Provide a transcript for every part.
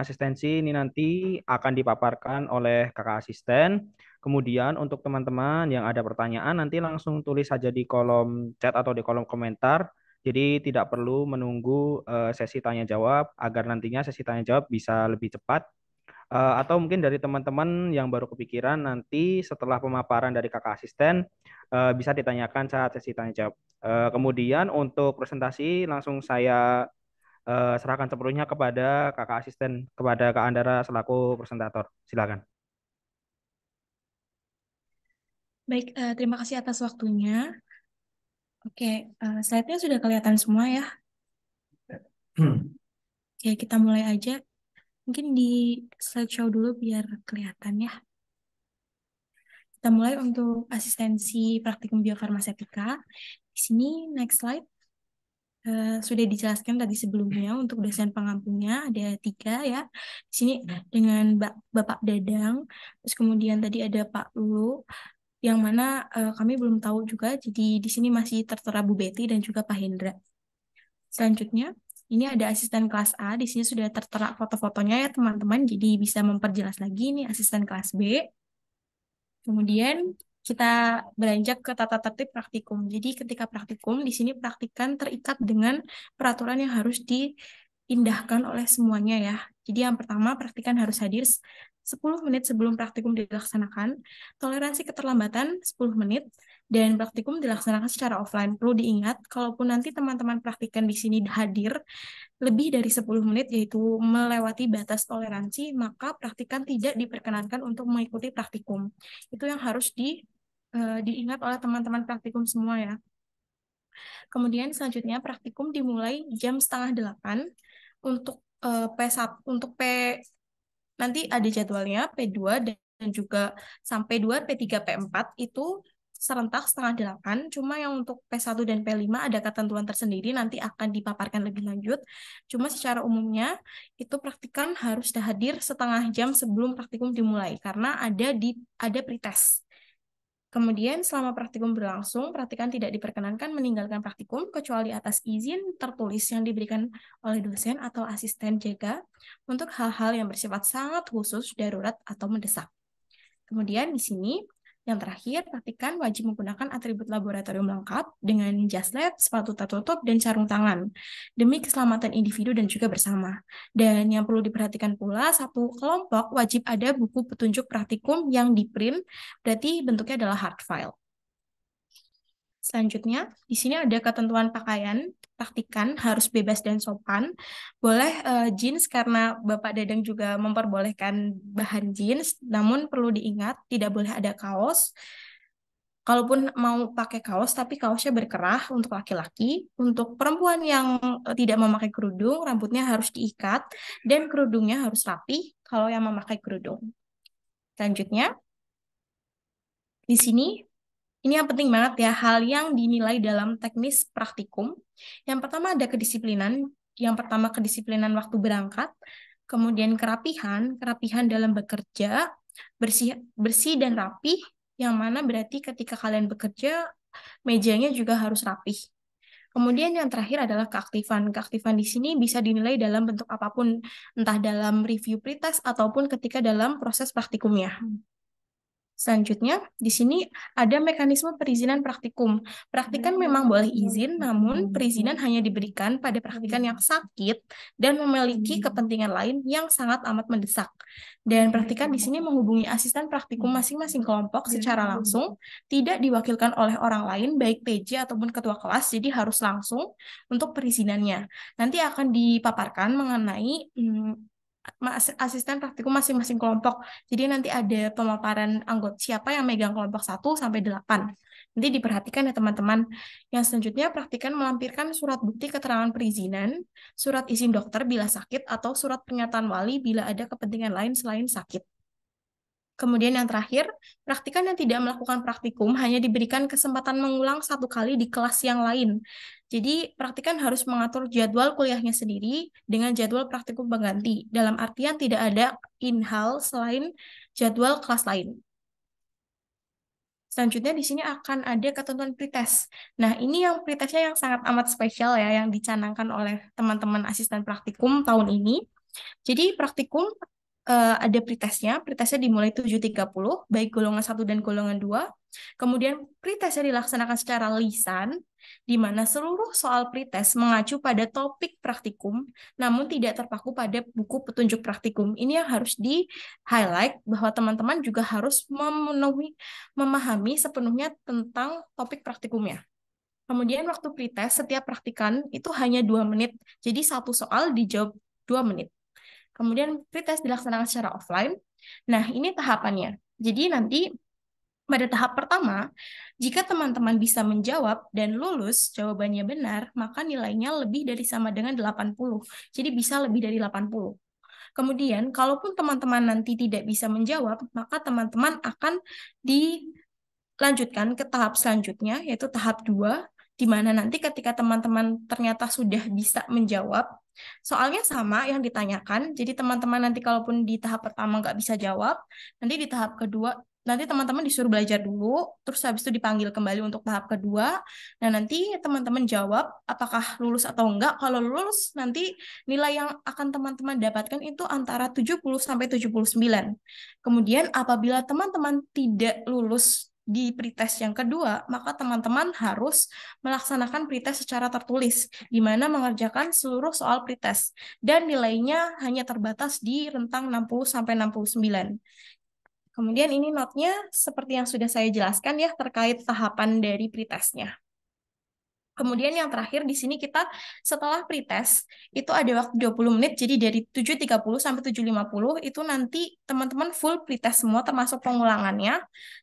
asistensi ini nanti akan dipaparkan oleh kakak asisten. Kemudian untuk teman-teman yang ada pertanyaan nanti langsung tulis saja di kolom chat atau di kolom komentar. Jadi tidak perlu menunggu eh, sesi tanya jawab agar nantinya sesi tanya jawab bisa lebih cepat. Eh, atau mungkin dari teman-teman yang baru kepikiran nanti setelah pemaparan dari kakak asisten eh, bisa ditanyakan saat sesi tanya jawab. kemudian untuk presentasi langsung saya uh, serahkan sepenuhnya kepada kakak asisten kepada Kak Andara selaku presentator. Silakan. Baik, uh, terima kasih atas waktunya. Oke, uh, slide-nya sudah kelihatan semua ya. Oke, kita mulai aja. Mungkin di slideshow dulu biar kelihatan ya. Kita mulai untuk asistensi praktikum biofarmasetika. Di sini, next slide. Eh, sudah dijelaskan tadi sebelumnya untuk dosen pengampunya ada tiga ya. Di sini hmm. dengan Bapak Dadang, terus kemudian tadi ada Pak Lulu, yang mana uh, kami belum tahu juga, jadi di sini masih tertera Bu Betty dan juga Pak Hendra. Selanjutnya, ini ada asisten kelas A, di sini sudah tertera foto-fotonya ya teman-teman, jadi bisa memperjelas lagi ini asisten kelas B. Kemudian kita beranjak ke tata tertib praktikum. Jadi ketika praktikum di sini praktikan terikat dengan peraturan yang harus diindahkan oleh semuanya ya. Jadi yang pertama praktikan harus hadir 10 menit sebelum praktikum dilaksanakan, toleransi keterlambatan 10 menit, dan praktikum dilaksanakan secara offline. Perlu diingat, kalaupun nanti teman-teman praktikan di sini hadir lebih dari 10 menit, yaitu melewati batas toleransi, maka praktikan tidak diperkenankan untuk mengikuti praktikum. Itu yang harus di uh, diingat oleh teman-teman praktikum semua ya. Kemudian selanjutnya praktikum dimulai jam setengah delapan untuk uh, eh, P1 untuk P nanti ada jadwalnya P2 dan juga sampai 2 P3 P4 itu serentak setengah delapan cuma yang untuk P1 dan P5 ada ketentuan tersendiri nanti akan dipaparkan lebih lanjut cuma secara umumnya itu praktikan harus hadir setengah jam sebelum praktikum dimulai karena ada di ada pretest Kemudian selama praktikum berlangsung, praktikan tidak diperkenankan meninggalkan praktikum kecuali atas izin tertulis yang diberikan oleh dosen atau asisten jaga untuk hal-hal yang bersifat sangat khusus, darurat, atau mendesak. Kemudian di sini yang terakhir, pastikan wajib menggunakan atribut laboratorium lengkap dengan jas lab, sepatu tertutup, dan sarung tangan demi keselamatan individu dan juga bersama. Dan yang perlu diperhatikan pula, satu kelompok wajib ada buku petunjuk praktikum yang di-print, berarti bentuknya adalah hard file. Selanjutnya, di sini ada ketentuan pakaian praktikan harus bebas dan sopan. Boleh uh, jeans karena Bapak Dadang juga memperbolehkan bahan jeans, namun perlu diingat tidak boleh ada kaos. Kalaupun mau pakai kaos, tapi kaosnya berkerah untuk laki-laki. Untuk perempuan yang eh, tidak memakai kerudung, rambutnya harus diikat dan kerudungnya harus rapi kalau yang memakai kerudung. Selanjutnya, di sini ini yang penting banget ya, hal yang dinilai dalam teknis praktikum. Yang pertama ada kedisiplinan, yang pertama kedisiplinan waktu berangkat, kemudian kerapihan, kerapihan dalam bekerja, bersih bersih dan rapi, yang mana berarti ketika kalian bekerja mejanya juga harus rapih. Kemudian yang terakhir adalah keaktifan. Keaktifan di sini bisa dinilai dalam bentuk apapun, entah dalam review pretest ataupun ketika dalam proses praktikumnya. Selanjutnya, di sini ada mekanisme perizinan praktikum. Praktikan hmm. memang boleh izin, namun hmm. perizinan hanya diberikan pada praktikan yang sakit dan memiliki hmm. kepentingan lain yang sangat amat mendesak. Dan praktikan di sini menghubungi asisten praktikum masing-masing kelompok secara langsung, tidak diwakilkan oleh orang lain, baik PJ ataupun ketua kelas, jadi harus langsung untuk perizinannya. Nanti akan dipaparkan mengenai hmm, asisten praktikum masing-masing kelompok. Jadi nanti ada pemaparan anggota siapa yang megang kelompok 1 sampai 8. Nanti diperhatikan ya teman-teman. Yang selanjutnya praktikan melampirkan surat bukti keterangan perizinan, surat izin dokter bila sakit atau surat pernyataan wali bila ada kepentingan lain selain sakit. Kemudian yang terakhir, praktikan yang tidak melakukan praktikum hanya diberikan kesempatan mengulang satu kali di kelas yang lain. Jadi, praktikan harus mengatur jadwal kuliahnya sendiri dengan jadwal praktikum pengganti. Dalam artian tidak ada in-hal selain jadwal kelas lain. Selanjutnya di sini akan ada ketentuan pretest. Nah, ini yang pretestnya yang sangat amat spesial ya, yang dicanangkan oleh teman-teman asisten praktikum tahun ini. Jadi praktikum uh, ada pretestnya, pretestnya dimulai 7.30, baik golongan 1 dan golongan 2. Kemudian pretestnya dilaksanakan secara lisan, di mana seluruh soal pretest mengacu pada topik praktikum, namun tidak terpaku pada buku petunjuk praktikum. Ini yang harus di-highlight bahwa teman-teman juga harus memenuhi, memahami sepenuhnya tentang topik praktikumnya. Kemudian waktu pretest, setiap praktikan itu hanya dua menit. Jadi satu soal dijawab dua menit. Kemudian pretest dilaksanakan secara offline. Nah, ini tahapannya. Jadi nanti pada tahap pertama, jika teman-teman bisa menjawab dan lulus jawabannya benar, maka nilainya lebih dari sama dengan 80. Jadi bisa lebih dari 80. Kemudian, kalaupun teman-teman nanti tidak bisa menjawab, maka teman-teman akan dilanjutkan ke tahap selanjutnya, yaitu tahap 2, di mana nanti ketika teman-teman ternyata sudah bisa menjawab, Soalnya sama yang ditanyakan, jadi teman-teman nanti kalaupun di tahap pertama nggak bisa jawab, nanti di tahap kedua, nanti teman-teman disuruh belajar dulu, terus habis itu dipanggil kembali untuk tahap kedua, nah nanti teman-teman jawab apakah lulus atau enggak. Kalau lulus, nanti nilai yang akan teman-teman dapatkan itu antara 70 sampai 79. Kemudian apabila teman-teman tidak lulus di pretest yang kedua, maka teman-teman harus melaksanakan pretest secara tertulis, di mana mengerjakan seluruh soal pretest, dan nilainya hanya terbatas di rentang 60-69. Kemudian ini notnya seperti yang sudah saya jelaskan ya terkait tahapan dari pretestnya. Kemudian yang terakhir di sini kita setelah pretest itu ada waktu 20 menit jadi dari 7.30 sampai 7.50 itu nanti teman-teman full pretest semua termasuk pengulangannya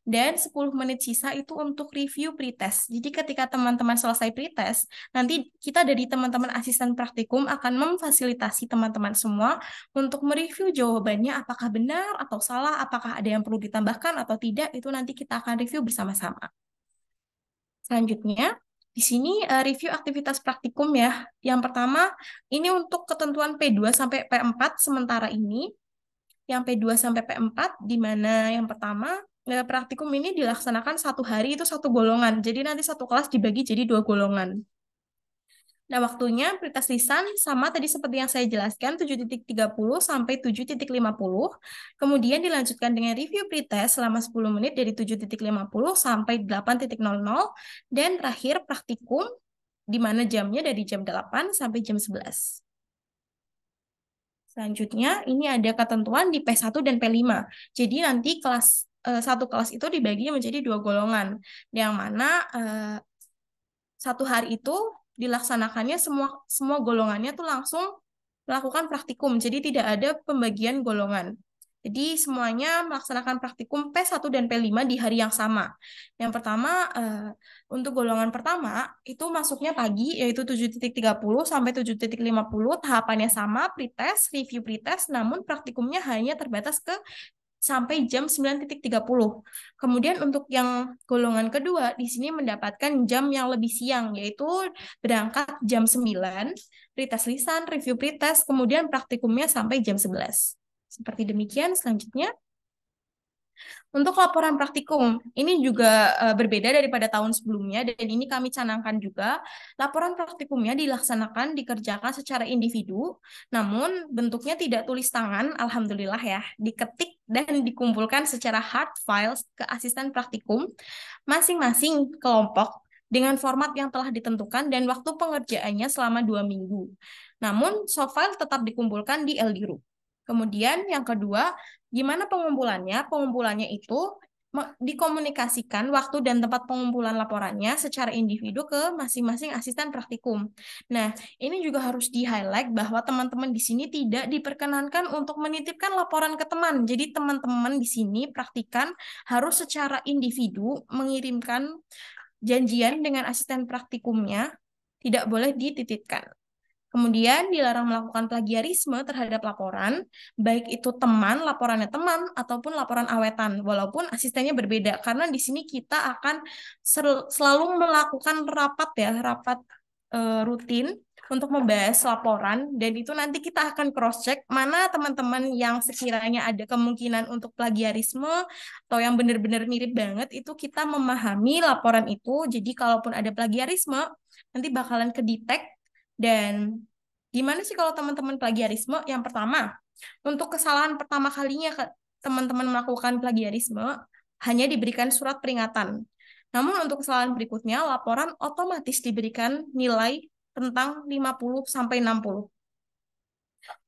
dan 10 menit sisa itu untuk review pretest. Jadi ketika teman-teman selesai pretest nanti kita dari teman-teman asisten praktikum akan memfasilitasi teman-teman semua untuk mereview jawabannya apakah benar atau salah, apakah ada yang perlu ditambahkan atau tidak itu nanti kita akan review bersama-sama. Selanjutnya di sini uh, review aktivitas praktikum ya. Yang pertama, ini untuk ketentuan P2 sampai P4 sementara ini. Yang P2 sampai P4 di mana yang pertama eh, praktikum ini dilaksanakan satu hari itu satu golongan. Jadi nanti satu kelas dibagi jadi dua golongan. Nah, waktunya prioritas lisan sama tadi seperti yang saya jelaskan 7.30 sampai 7.50. Kemudian dilanjutkan dengan review pretest selama 10 menit dari 7.50 sampai 8.00 dan terakhir praktikum di mana jamnya dari jam 8 sampai jam 11. Selanjutnya, ini ada ketentuan di P1 dan P5. Jadi nanti kelas eh, satu kelas itu dibagi menjadi dua golongan, yang mana eh, satu hari itu dilaksanakannya semua semua golongannya tuh langsung melakukan praktikum. Jadi tidak ada pembagian golongan. Jadi semuanya melaksanakan praktikum P1 dan P5 di hari yang sama. Yang pertama, eh, untuk golongan pertama, itu masuknya pagi, yaitu 7.30 sampai 7.50, tahapannya sama, pretest, review pretest, namun praktikumnya hanya terbatas ke sampai jam 9.30. Kemudian untuk yang golongan kedua di sini mendapatkan jam yang lebih siang yaitu berangkat jam 9, pretest lisan, review pretest, kemudian praktikumnya sampai jam 11. Seperti demikian selanjutnya untuk laporan praktikum, ini juga eh, berbeda daripada tahun sebelumnya dan ini kami canangkan juga. Laporan praktikumnya dilaksanakan dikerjakan secara individu, namun bentuknya tidak tulis tangan, alhamdulillah ya, diketik dan dikumpulkan secara hard files ke asisten praktikum masing-masing kelompok dengan format yang telah ditentukan dan waktu pengerjaannya selama dua minggu. Namun, soft file tetap dikumpulkan di LD Group. Kemudian yang kedua, Gimana pengumpulannya? Pengumpulannya itu dikomunikasikan waktu dan tempat pengumpulan laporannya secara individu ke masing-masing asisten praktikum. Nah, ini juga harus di-highlight bahwa teman-teman di sini tidak diperkenankan untuk menitipkan laporan ke teman. Jadi teman-teman di sini praktikan harus secara individu mengirimkan janjian dengan asisten praktikumnya, tidak boleh dititipkan. Kemudian dilarang melakukan plagiarisme terhadap laporan, baik itu teman, laporannya teman, ataupun laporan awetan, walaupun asistennya berbeda. Karena di sini kita akan selalu melakukan rapat ya, rapat e, rutin untuk membahas laporan dan itu nanti kita akan cross check mana teman-teman yang sekiranya ada kemungkinan untuk plagiarisme atau yang benar-benar mirip banget itu kita memahami laporan itu jadi kalaupun ada plagiarisme nanti bakalan kedetek dan gimana sih kalau teman-teman plagiarisme? Yang pertama, untuk kesalahan pertama kalinya teman-teman melakukan plagiarisme hanya diberikan surat peringatan. Namun untuk kesalahan berikutnya, laporan otomatis diberikan nilai tentang 50 sampai 60.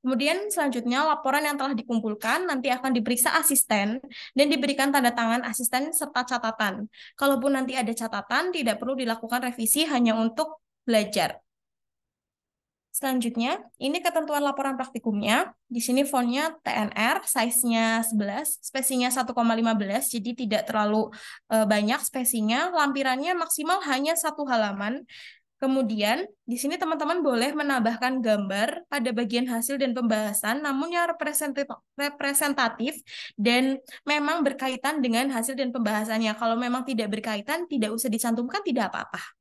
Kemudian selanjutnya laporan yang telah dikumpulkan nanti akan diperiksa asisten dan diberikan tanda tangan asisten serta catatan. Kalaupun nanti ada catatan, tidak perlu dilakukan revisi hanya untuk belajar. Selanjutnya, ini ketentuan laporan praktikumnya. Di sini fontnya TNR, size-nya 11, spesinya 1,15, jadi tidak terlalu e, banyak spesinya. Lampirannya maksimal hanya satu halaman. Kemudian, di sini teman-teman boleh menambahkan gambar pada bagian hasil dan pembahasan, namun yang representatif dan memang berkaitan dengan hasil dan pembahasannya. Kalau memang tidak berkaitan, tidak usah dicantumkan, tidak apa-apa.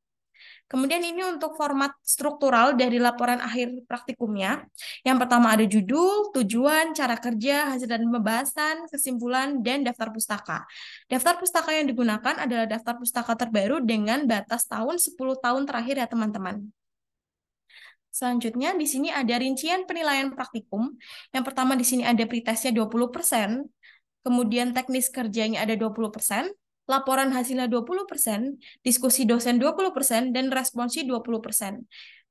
Kemudian ini untuk format struktural dari laporan akhir praktikumnya. Yang pertama ada judul, tujuan, cara kerja, hasil dan pembahasan, kesimpulan, dan daftar pustaka. Daftar pustaka yang digunakan adalah daftar pustaka terbaru dengan batas tahun 10 tahun terakhir ya teman-teman. Selanjutnya, di sini ada rincian penilaian praktikum. Yang pertama di sini ada pretestnya 20%, kemudian teknis kerjanya ada 20%, laporan hasilnya 20%, diskusi dosen 20%, dan responsi 20%.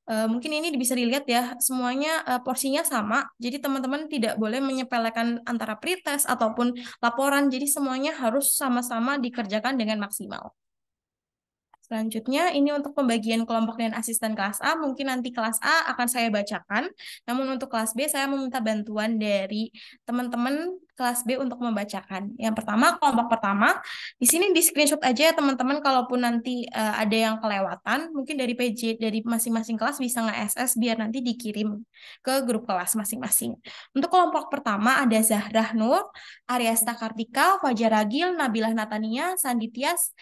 Uh, eh, mungkin ini bisa dilihat ya, semuanya uh, porsinya sama, jadi teman-teman tidak boleh menyepelekan antara pretest ataupun laporan, jadi semuanya harus sama-sama dikerjakan dengan maksimal. Selanjutnya, ini untuk pembagian kelompok dan asisten kelas A, mungkin nanti kelas A akan saya bacakan, namun untuk kelas B saya meminta bantuan dari teman-teman kelas B untuk membacakan. Yang pertama, kelompok pertama, di sini di screenshot aja ya teman-teman kalaupun nanti uh, ada yang kelewatan, mungkin dari PJ dari masing-masing kelas bisa nge-SS biar nanti dikirim ke grup kelas masing-masing. Untuk kelompok pertama ada Zahrah Nur, Arya Kartika, Fajar Agil, Nabilah Natania, Sandi Tias,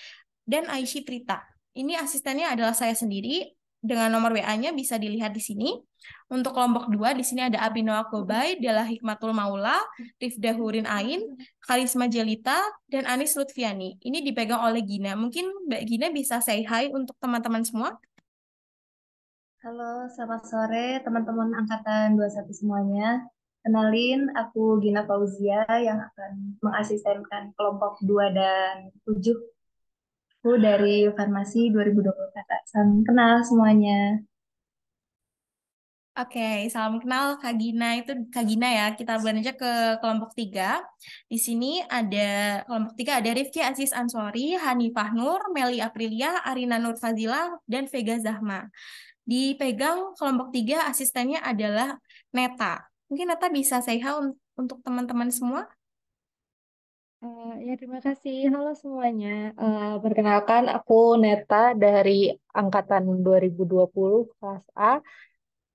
dan Aisy Trita. Ini asistennya adalah saya sendiri dengan nomor WA-nya bisa dilihat di sini. Untuk kelompok 2 di sini ada Abi Noah Kobay, Dela Hikmatul Maula, Rifda Hurin Ain, Karisma Jelita, dan Anis Lutfiani. Ini dipegang oleh Gina. Mungkin Mbak Gina bisa say hi untuk teman-teman semua. Halo, selamat sore teman-teman angkatan 21 semuanya. Kenalin, aku Gina Fauzia yang akan mengasistenkan kelompok 2 dan 7 Aku dari Farmasi 2020 Salam kenal semuanya. Oke, salam kenal Kak Gina. Itu Kak Gina ya, kita belanja ke kelompok tiga. Di sini ada kelompok tiga, ada Rifki Aziz Ansori, Hani Nur, Meli Aprilia, Arina Nur Fazila, dan Vega Zahma. Dipegang kelompok tiga, asistennya adalah Neta. Mungkin Neta bisa say untuk teman-teman semua. Uh, ya, terima kasih. Halo semuanya. Uh, perkenalkan, aku Neta dari Angkatan 2020, kelas A.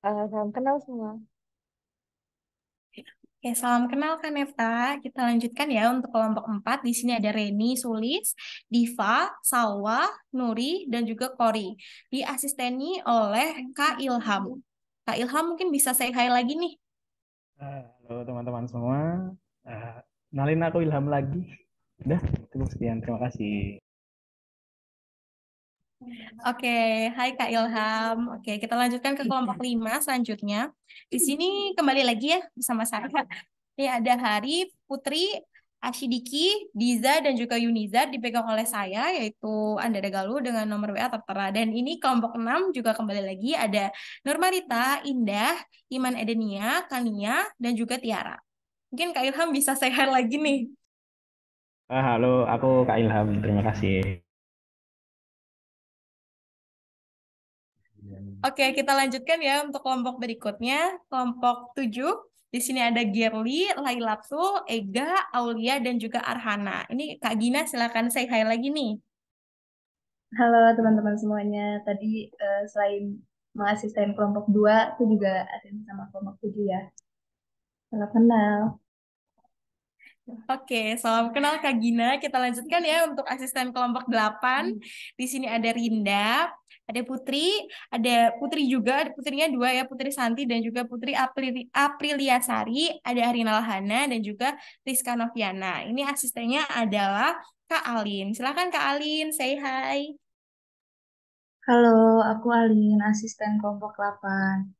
Uh, salam kenal semua. Oke, salam kenal Kak Neta. Kita lanjutkan ya untuk kelompok 4. Di sini ada Reni, Sulis, Diva, Salwa, Nuri, dan juga Kori. Diasisteni oleh Kak Ilham. Kak Ilham mungkin bisa say hi lagi nih. Halo teman-teman semua. Uh, Nalin aku Ilham lagi. Udah, cukup sekian. Terima kasih. Oke, okay. hai Kak Ilham. Oke, okay, kita lanjutkan ke kelompok lima selanjutnya. Di sini kembali lagi ya bersama saya. Ini ada Hari, Putri, Ashidiki, Diza, dan juga Yuniza dipegang oleh saya, yaitu Andada Galuh dengan nomor WA tertera. Dan ini kelompok enam juga kembali lagi ada Nurmarita, Indah, Iman Edenia, Kania, dan juga Tiara. Mungkin Kak Ilham bisa sehat lagi nih. Ah, halo, aku Kak Ilham. Terima kasih. Oke, kita lanjutkan ya untuk kelompok berikutnya. Kelompok 7. Di sini ada Gerli, Lailatu, Ega, Aulia, dan juga Arhana. Ini Kak Gina silakan say hi lagi nih. Halo teman-teman semuanya. Tadi eh, selain mengasisten kelompok 2, aku juga asisten sama kelompok 7 ya. Salam kenal. Oke, salam kenal Kak Gina. Kita lanjutkan ya untuk asisten kelompok 8. Hmm. Di sini ada Rinda, ada Putri, ada Putri juga, ada putrinya dua ya, Putri Santi dan juga Putri Aprili Aprilia Sari, ada Arina Lahana dan juga Rizka Noviana. Ini asistennya adalah Kak Alin. Silakan Kak Alin, say hi. Halo, aku Alin, asisten kelompok 8.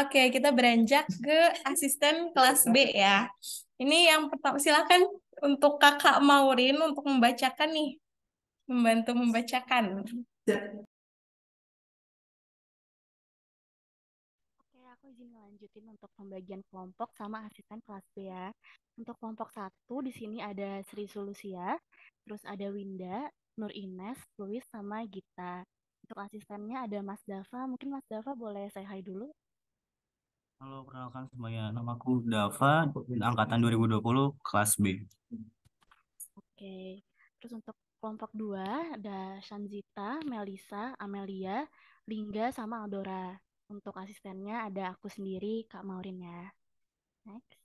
Oke, kita beranjak ke asisten kelas B ya. Ini yang pertama, silakan untuk kakak Maurin untuk membacakan nih. Membantu membacakan. Ya. Oke, aku izin lanjutin untuk pembagian kelompok sama asisten kelas B ya. Untuk kelompok satu di sini ada Sri Sulusia, terus ada Winda, Nur Ines, Luis, sama Gita. Untuk asistennya ada Mas Dava. Mungkin Mas Dava boleh saya hai dulu. Halo, perkenalkan semuanya. Namaku Dava, angkatan 2020, kelas B. Oke, terus untuk kelompok 2 ada Shanzita, Melisa, Amelia, Lingga, sama Aldora. Untuk asistennya ada aku sendiri, Kak Maurin ya. Next.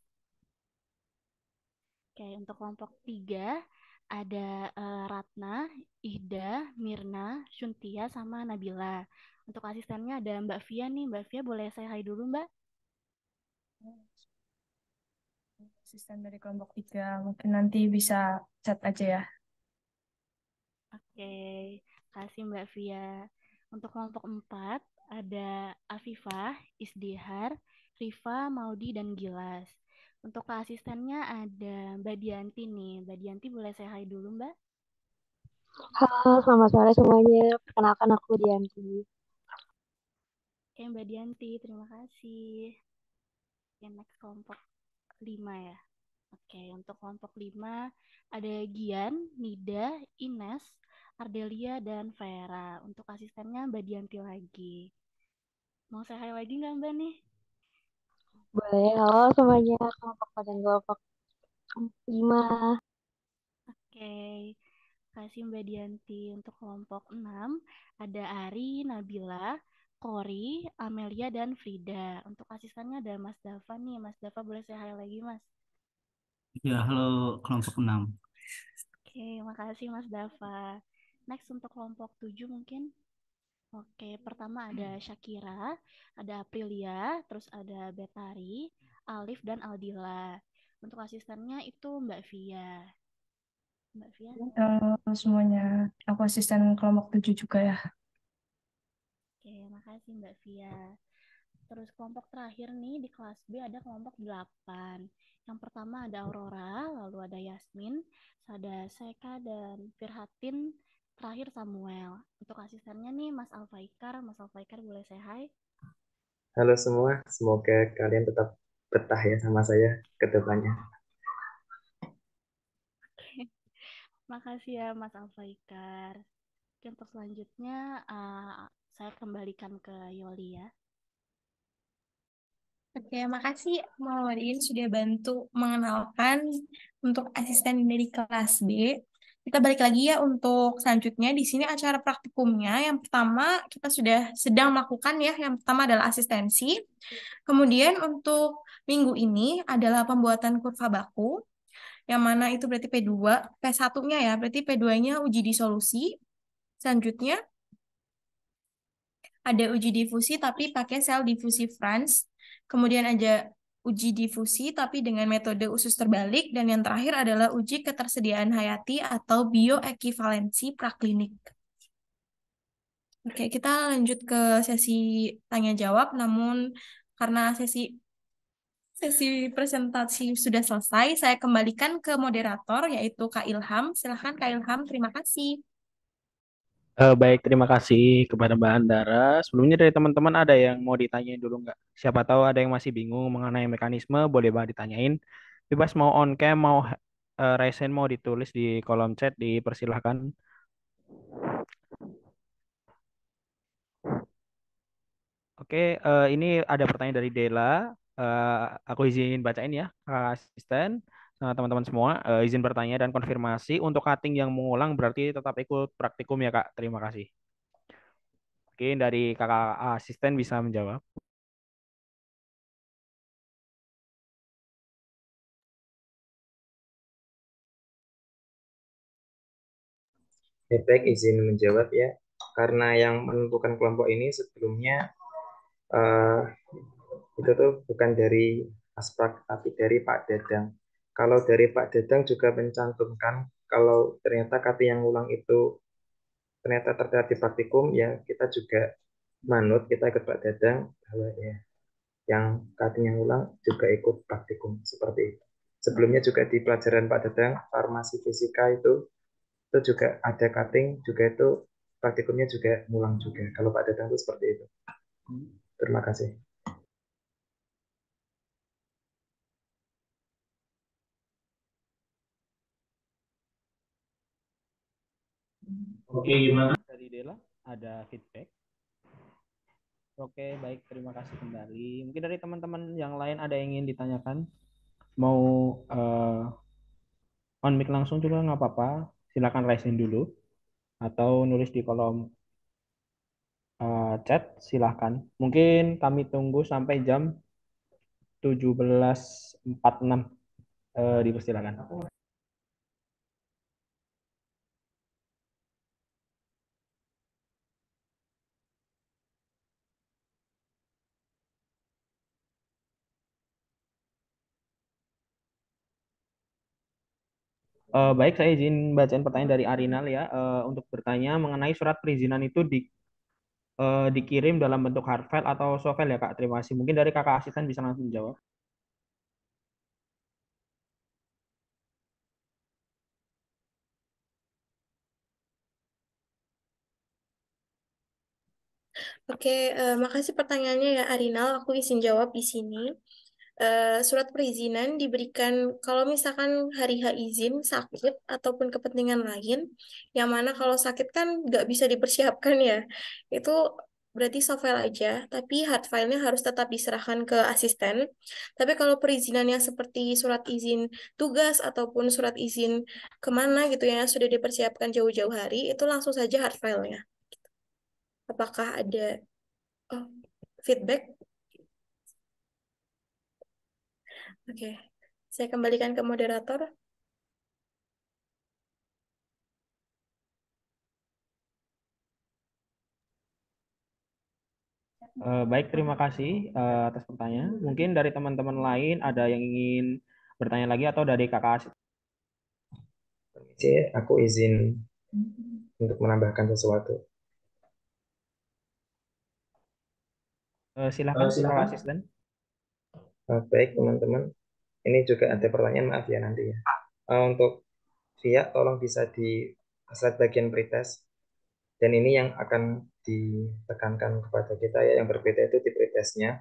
Oke, untuk kelompok 3 ada uh, Ratna, Ida, Mirna, Shuntia, sama Nabila. Untuk asistennya ada Mbak Fia nih. Mbak Fia boleh saya hai dulu Mbak? asisten dari kelompok tiga mungkin nanti bisa chat aja ya oke kasih mbak Fia. untuk kelompok empat ada Afifah, Isdihar, Riva, Maudi, dan Gilas. Untuk asistennya ada Mbak Dianti nih. Mbak Dianti boleh saya hai dulu Mbak? Halo, selamat sore semuanya. Perkenalkan aku Dianti. Oke Mbak Dianti, terima kasih. Yang next kelompok lima ya. Oke, untuk kelompok 5 ada Gian, Nida, Ines, Ardelia, dan Vera. Untuk asistennya Mbak Dianti lagi. Mau saya hai lagi nggak Mbak nih? Boleh, halo semuanya kelompok dan kelompok 5. Oke, kasih Mbak Dianti. Untuk kelompok 6 ada Ari, Nabila, Kori, Amelia, dan Frida. Untuk asistennya ada Mas Dava nih. Mas Dava boleh saya hai lagi, Mas? Ya, halo kelompok 6. Oke, makasih Mas Dava. Next untuk kelompok 7 mungkin. Oke, pertama ada hmm. Shakira, ada Aprilia, terus ada Betari, Alif, dan Aldila. Untuk asistennya itu Mbak Via. Mbak Via? Uh, semuanya, aku asisten kelompok 7 juga ya. Oke, makasih Mbak Via. Terus kelompok terakhir nih di kelas B ada kelompok 8. Yang pertama ada Aurora, lalu ada Yasmin, ada Seka dan Firhatin, terakhir Samuel. Untuk asistennya nih Mas Alfaikar. Mas Alfaikar boleh say hi. Halo semua, semoga kalian tetap betah ya sama saya ke depannya. Makasih ya Mas Alfaikar. Untuk selanjutnya uh, saya kembalikan ke Yoli ya. Oke, makasih Maulin sudah bantu mengenalkan untuk asisten dari kelas B. Kita balik lagi ya untuk selanjutnya di sini acara praktikumnya. Yang pertama kita sudah sedang melakukan ya. Yang pertama adalah asistensi. Kemudian untuk minggu ini adalah pembuatan kurva baku. Yang mana itu berarti P2, P1-nya ya, berarti P2-nya uji disolusi. Selanjutnya ada uji difusi tapi pakai sel difusi France kemudian ada uji difusi tapi dengan metode usus terbalik dan yang terakhir adalah uji ketersediaan hayati atau bioekivalensi praklinik. Oke, kita lanjut ke sesi tanya jawab namun karena sesi sesi presentasi sudah selesai, saya kembalikan ke moderator yaitu Kak Ilham. Silahkan Kak Ilham, terima kasih. Eh, baik, terima kasih kepada Mbak Andara. Sebelumnya dari teman-teman ada yang mau ditanyain dulu nggak? Siapa tahu ada yang masih bingung mengenai mekanisme, boleh banget ditanyain. Bebas mau on cam, mau uh, raise hand, mau ditulis di kolom chat, dipersilahkan. Oke, uh, ini ada pertanyaan dari Dela. Uh, aku izin bacain ya, Kak Asisten. Eh, teman-teman semua. Uh, izin bertanya dan konfirmasi untuk cutting yang mengulang berarti tetap ikut praktikum ya Kak. Terima kasih. oke dari kakak asisten bisa menjawab. baik, izin menjawab ya. Karena yang menentukan kelompok ini sebelumnya uh, itu tuh bukan dari aspek tapi dari Pak Dadang kalau dari Pak Dedang juga mencantumkan kalau ternyata kata yang ulang itu ternyata di praktikum, ya kita juga manut, kita ikut Pak Dedang bahwa ya yang kata yang ulang juga ikut praktikum seperti itu. Sebelumnya juga di pelajaran Pak Dedang farmasi fisika itu itu juga ada cutting juga itu praktikumnya juga ngulang juga. Kalau Pak Dedang itu seperti itu. Hmm. Terima kasih. Oke, gimana? Dari Dela ada feedback. Oke, baik. Terima kasih kembali. Mungkin dari teman-teman yang lain ada yang ingin ditanyakan? Mau uh, on mic langsung juga nggak apa-apa. Silakan raise dulu. Atau nulis di kolom uh, chat, silahkan. Mungkin kami tunggu sampai jam 17.46. Uh, eh, dipersilakan. Uh, baik, saya izin bacain pertanyaan dari Arinal ya uh, untuk bertanya mengenai surat perizinan itu di, uh, dikirim dalam bentuk hard file atau soft file ya Kak. Terima kasih. Mungkin dari Kakak asisten bisa langsung jawab. Oke, uh, makasih pertanyaannya ya Arinal. Aku izin jawab di sini. Eh, surat perizinan diberikan kalau misalkan hari H izin sakit ataupun kepentingan lain, yang mana kalau sakit kan nggak bisa dipersiapkan ya. Itu berarti soft file aja, tapi hard filenya harus tetap diserahkan ke asisten. Tapi kalau perizinan yang seperti surat izin tugas ataupun surat izin kemana gitu yang sudah dipersiapkan jauh-jauh hari, itu langsung saja hard filenya. Apakah ada oh, feedback Oke, saya kembalikan ke moderator. Uh, baik, terima kasih uh, atas pertanyaan. Mungkin dari teman-teman lain ada yang ingin bertanya lagi atau dari kakak Asih? Aku izin untuk menambahkan sesuatu. Uh, silakan, uh, silakan. asisten. Ah, baik teman-teman. Ini juga ada pertanyaan, maaf ya nanti ya. Uh, untuk via tolong bisa di slide bagian pretest. Dan ini yang akan ditekankan kepada kita ya, yang berbeda itu di pretestnya.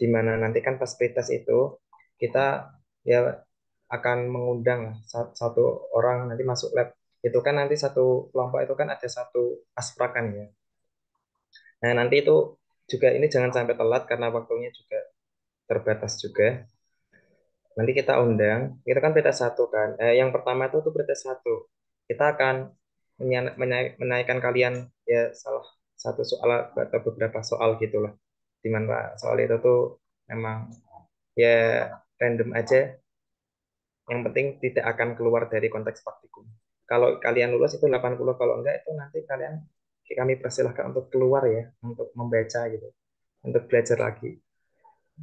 Di mana nanti kan pas pretest itu, kita ya akan mengundang satu orang nanti masuk lab. Itu kan nanti satu kelompok itu kan ada satu asprakan ya. Nah nanti itu juga ini jangan sampai telat karena waktunya juga terbatas juga. Nanti kita undang, kita kan peta satu kan. Eh, yang pertama itu tuh peta satu. Kita akan menya- menya- menaikkan kalian ya salah satu soal atau beberapa soal gitulah. Dimana soal itu tuh memang ya random aja. Yang penting tidak akan keluar dari konteks praktikum. Kalau kalian lulus itu 80, kalau enggak itu nanti kalian kami persilahkan untuk keluar ya, untuk membaca gitu, untuk belajar lagi.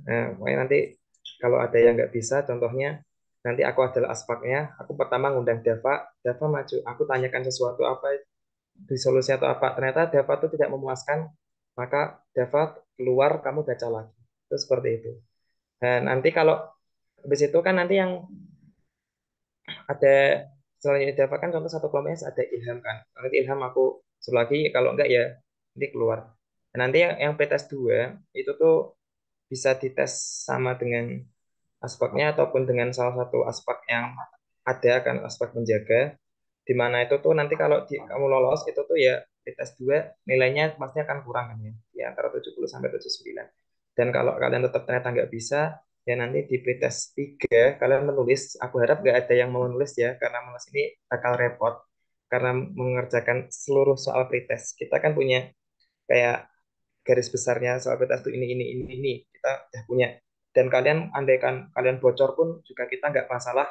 Nah, nanti kalau ada yang nggak bisa, contohnya nanti aku adalah aspeknya, aku pertama ngundang Deva, Deva maju, aku tanyakan sesuatu apa, di solusi atau apa, ternyata Deva itu tidak memuaskan, maka Deva keluar, kamu baca lagi. Itu seperti itu. Dan nah, nanti kalau habis itu kan nanti yang ada selanjutnya Deva kan contoh satu kelompoknya ada Ilham kan. Nanti Ilham aku selagi kalau enggak ya nanti keluar. Nah, nanti yang, yang PTS 2 itu tuh bisa dites sama dengan aspeknya ataupun dengan salah satu aspek yang ada akan aspek menjaga di mana itu tuh nanti kalau di, kamu lolos itu tuh ya di tes 2 nilainya pasti akan kurang kan ya di antara 70 sampai 79 dan kalau kalian tetap ternyata nggak bisa ya nanti di pretest 3 kalian menulis aku harap nggak ada yang mau menulis ya karena menulis ini bakal repot karena mengerjakan seluruh soal pretest kita kan punya kayak garis besarnya soal PTS itu ini ini ini ini kita udah punya dan kalian andaikan kalian bocor pun juga kita nggak masalah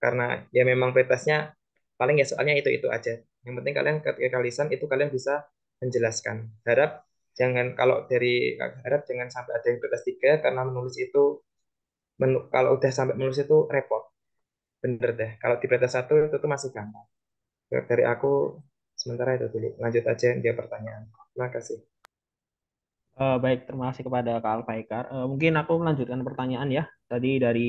karena ya memang PTS-nya paling ya soalnya itu itu aja yang penting kalian ketika kalisan itu kalian bisa menjelaskan harap jangan kalau dari harap jangan sampai ada yang PTS tiga karena menulis itu menu, kalau udah sampai menulis itu repot bener deh kalau di PTS satu itu tuh masih gampang dari aku sementara itu dulu lanjut aja dia pertanyaan Terima kasih. Uh, eh, baik, terima kasih kepada Kak Alfaikar. Uh, eh, mungkin aku melanjutkan pertanyaan ya. Tadi dari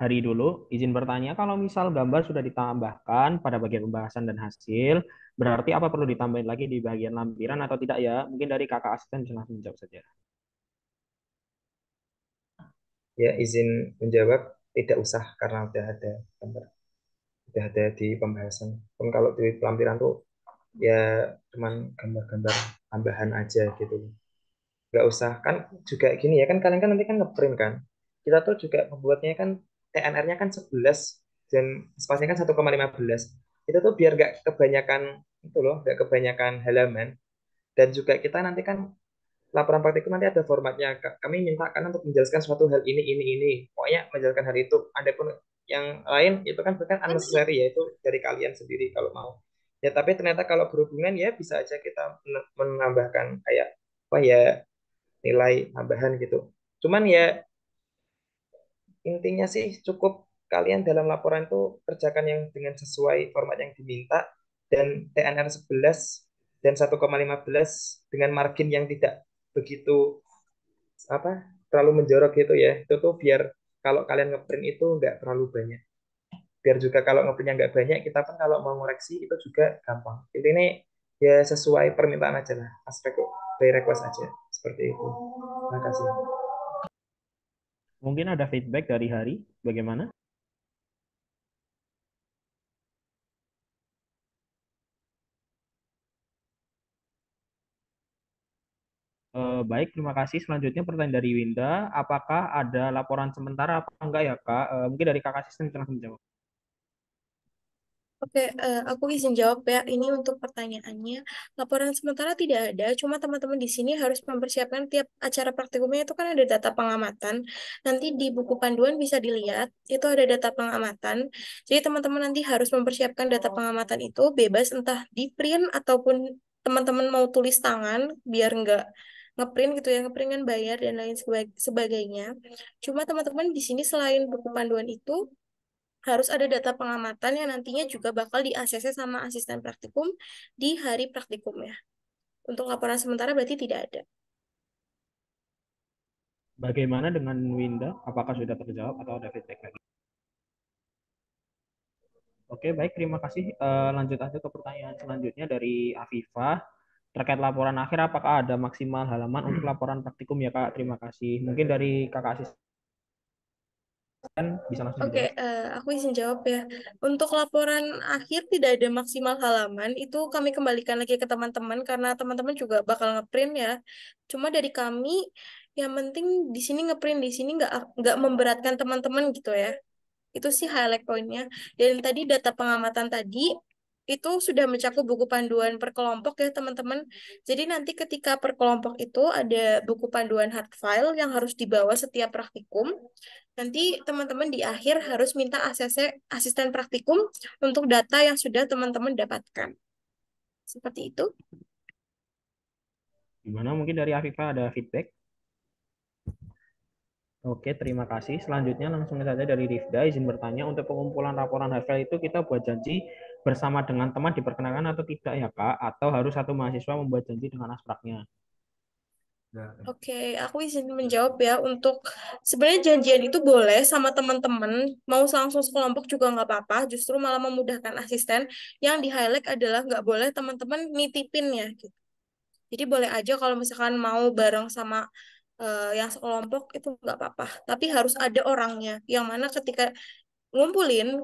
hari dulu, izin bertanya, kalau misal gambar sudah ditambahkan pada bagian pembahasan dan hasil, berarti apa perlu ditambahin lagi di bagian lampiran atau tidak ya? Mungkin dari kakak asisten bisa langsung menjawab saja. Ya, izin menjawab, tidak usah karena sudah ada gambar. Sudah ada di pembahasan. Pun kalau di lampiran tuh, ya cuman gambar-gambar tambahan aja gitu nggak usah kan juga gini ya kan kalian kan nanti kan ngeprint kan kita tuh juga membuatnya kan TNR-nya kan 11 dan spasinya kan 1,15 itu tuh biar nggak kebanyakan itu loh nggak kebanyakan halaman dan juga kita nanti kan laporan praktikum nanti ada formatnya kami minta kan untuk menjelaskan suatu hal ini ini ini pokoknya menjelaskan hal itu ada pun yang lain itu kan bukan unnecessary ya itu dari kalian sendiri kalau mau ya tapi ternyata kalau berhubungan ya bisa aja kita menambahkan kayak apa ya nilai tambahan gitu cuman ya intinya sih cukup kalian dalam laporan itu kerjakan yang dengan sesuai format yang diminta dan TNR 11 dan 1,15 dengan margin yang tidak begitu apa terlalu menjorok gitu ya itu tuh biar kalau kalian ngeprint itu nggak terlalu banyak biar juga kalau ngeprintnya nggak banyak kita pun kalau mau ngoreksi itu juga gampang jadi ini ya sesuai permintaan aja lah aspek by request aja seperti itu terima kasih mungkin ada feedback dari Hari bagaimana eh, baik, terima kasih. Selanjutnya pertanyaan dari Winda, apakah ada laporan sementara apa enggak ya, Kak? Eh, mungkin dari Kakak Sistem langsung menjawab. Oke, uh, aku izin jawab ya. Ini untuk pertanyaannya. Laporan sementara tidak ada, cuma teman-teman di sini harus mempersiapkan tiap acara praktikumnya itu kan ada data pengamatan. Nanti di buku panduan bisa dilihat, itu ada data pengamatan. Jadi teman-teman nanti harus mempersiapkan data pengamatan itu bebas entah di print ataupun teman-teman mau tulis tangan biar nggak ngeprint gitu ya ngeprint kan bayar dan lain sebagainya. Cuma teman-teman di sini selain buku panduan itu harus ada data pengamatan yang nantinya juga bakal di ACC sama asisten praktikum di hari praktikum ya. Untuk laporan sementara berarti tidak ada. Bagaimana dengan Winda? Apakah sudah terjawab atau ada feedback lagi? Oke, baik. Terima kasih. Eh, lanjut aja ke pertanyaan selanjutnya dari Afifa Terkait laporan akhir, apakah ada maksimal halaman untuk laporan praktikum ya, Kak? Terima kasih. Mungkin dari Kakak Asis kan bisa langsung Oke, okay, uh, eh, aku izin jawab ya. Untuk laporan akhir tidak ada maksimal halaman, itu kami kembalikan lagi ke teman-teman karena teman-teman juga bakal ngeprint ya. Cuma dari kami yang penting di sini ngeprint di sini nggak nggak memberatkan teman-teman gitu ya. Itu sih highlight poinnya. Dan tadi data pengamatan tadi itu sudah mencakup buku panduan per kelompok ya teman-teman. Jadi nanti ketika per kelompok itu ada buku panduan hard file yang harus dibawa setiap praktikum. Nanti teman-teman di akhir harus minta ACC asisten praktikum untuk data yang sudah teman-teman dapatkan. Seperti itu. Gimana mungkin dari Afifa ada feedback? Oke, terima kasih. Selanjutnya langsung saja dari Rifda izin bertanya untuk pengumpulan laporan hasil itu kita buat janji bersama dengan teman diperkenalkan atau tidak ya Kak? Atau harus satu mahasiswa membuat janji dengan aspraknya? Nah, eh. Oke, okay, aku izin menjawab ya. Untuk sebenarnya janjian itu boleh sama teman-teman, mau langsung sekelompok juga nggak apa-apa. Justru malah memudahkan asisten. Yang di highlight adalah nggak boleh teman-teman nitipin ya. Gitu. Jadi boleh aja kalau misalkan mau bareng sama uh, yang sekelompok itu nggak apa-apa. Tapi harus ada orangnya. Yang mana ketika ngumpulin